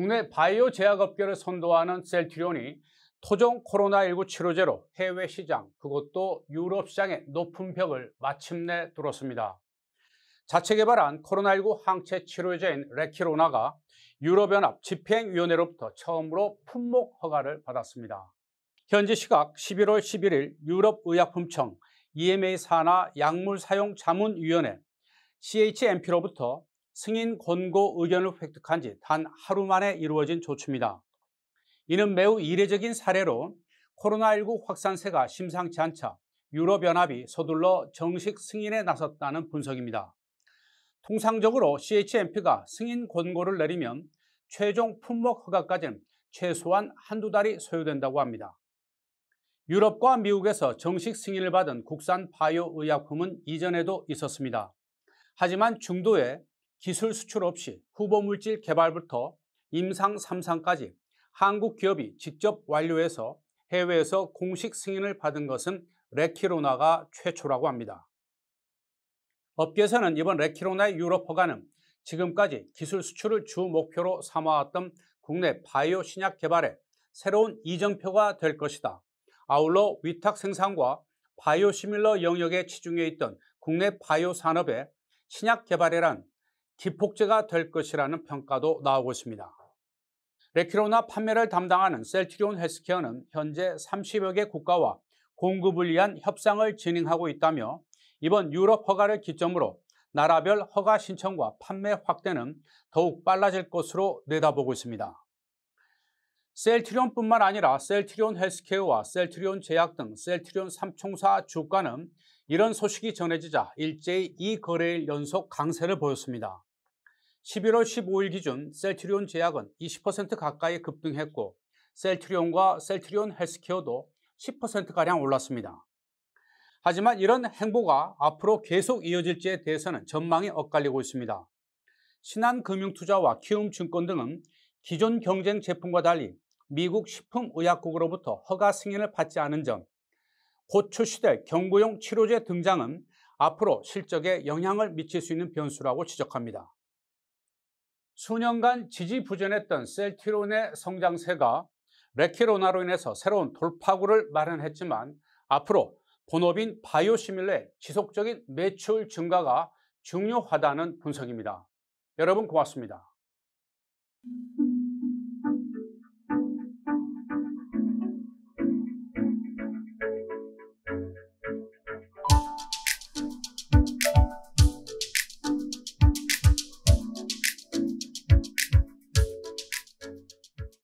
국내 바이오 제약업계를 선도하는 셀트리온이 토종 코로나19 치료제로 해외 시장, 그것도 유럽 시장의 높은 벽을 마침내 뚫었습니다. 자체 개발한 코로나19 항체 치료제인 레키로나가 유럽연합 집행위원회로부터 처음으로 품목 허가를 받았습니다. 현지 시각 11월 11일 유럽의약품청 EMA 산하 약물 사용 자문위원회 CHMP로부터 승인 권고 의견을 획득한 지 단 하루 만에 이루어진 조치입니다. 이는 매우 이례적인 사례로 코로나19 확산세가 심상치 않자 유럽연합이 서둘러 정식 승인에 나섰다는 분석입니다. 통상적으로 CHMP가 승인 권고를 내리면 최종 품목 허가까지는 최소한 한두 달이 소요된다고 합니다. 유럽과 미국에서 정식 승인을 받은 국산 바이오 의약품은 이전에도 있었습니다. 하지만 중도에 기술 수출 없이 후보 물질 개발부터 임상 3상까지 한국 기업이 직접 완료해서 해외에서 공식 승인을 받은 것은 레키로나가 최초라고 합니다. 업계에서는 이번 레키로나의 유럽 허가는 지금까지 기술 수출을 주 목표로 삼아왔던 국내 바이오 신약 개발에 새로운 이정표가 될 것이다. 아울러 위탁 생산과 바이오 시밀러 영역에 치중해 있던 국내 바이오 산업에 신약 개발이란 기폭제가 될 것이라는 평가도 나오고 있습니다. 레키로나 판매를 담당하는 셀트리온 헬스케어는 현재 30여 개 국가와 공급을 위한 협상을 진행하고 있다며 이번 유럽 허가를 기점으로 나라별 허가 신청과 판매 확대는 더욱 빨라질 것으로 내다보고 있습니다. 셀트리온뿐만 아니라 셀트리온 헬스케어와 셀트리온 제약 등 셀트리온 3총사 주가는 이런 소식이 전해지자 일제히 이 거래일 연속 강세를 보였습니다. 11월 15일 기준 셀트리온 제약은 20% 가까이 급등했고 셀트리온과 셀트리온 헬스케어도 10%가량 올랐습니다. 하지만 이런 행보가 앞으로 계속 이어질지에 대해서는 전망이 엇갈리고 있습니다. 신한금융투자와 키움증권 등은 기존 경쟁 제품과 달리 미국 식품의약국으로부터 허가 승인을 받지 않은 점, 곧 출시될 경구용 치료제 등장은 앞으로 실적에 영향을 미칠 수 있는 변수라고 지적합니다. 수년간 지지부전했던 셀티론의 성장세가 레키로나로 인해서 새로운 돌파구를 마련했지만 앞으로 본업인 바이오시밀러의 지속적인 매출 증가가 중요하다는 분석입니다. 여러분 고맙습니다.